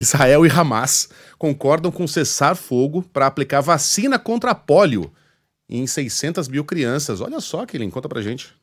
Israel e Hamas concordam com cessar fogo para aplicar vacina contra polio em 600 mil crianças. Olha só, Kilin, conta pra gente.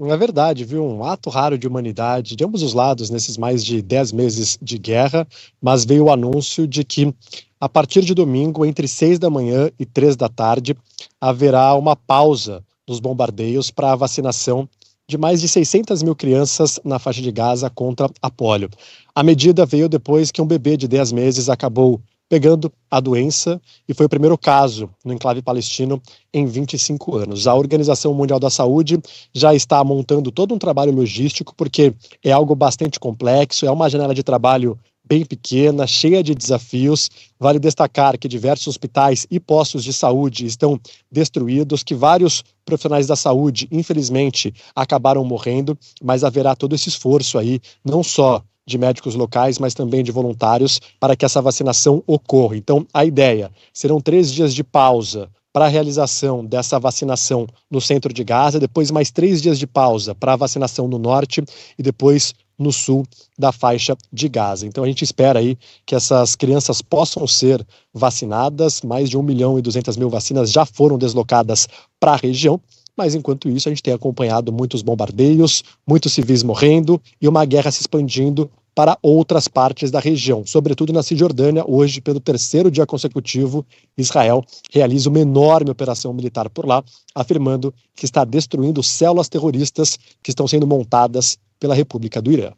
É verdade, viu? Um ato raro de humanidade de ambos os lados nesses mais de 10 meses de guerra, mas veio o anúncio de que, a partir de domingo, entre 6 da manhã e 3 da tarde, haverá uma pausa nos bombardeios para a vacinação de mais de 600 mil crianças na faixa de Gaza contra a polio. A medida veio depois que um bebê de 10 meses acabou pegando a doença e foi o primeiro caso no enclave palestino em 25 anos. A Organização Mundial da Saúde já está montando todo um trabalho logístico, porque é algo bastante complexo, é uma janela de trabalho bem pequena, cheia de desafios. Vale destacar que diversos hospitais e postos de saúde estão destruídos, que vários profissionais da saúde, infelizmente, acabaram morrendo, mas haverá todo esse esforço aí, não só de médicos locais, mas também de voluntários, para que essa vacinação ocorra. Então, a ideia serão três dias de pausa para a realização dessa vacinação no centro de Gaza, depois mais três dias de pausa para a vacinação no norte e depois no sul da faixa de Gaza. Então a gente espera aí que essas crianças possam ser vacinadas. Mais de 1 milhão e 200 mil vacinas já foram deslocadas para a região. Mas enquanto isso, a gente tem acompanhado muitos bombardeios, muitos civis morrendo e uma guerra se expandindo para outras partes da região, sobretudo na Cisjordânia. Hoje, pelo terceiro dia consecutivo, Israel realiza uma enorme operação militar por lá, afirmando que está destruindo células terroristas que estão sendo montadas pela República do Irã.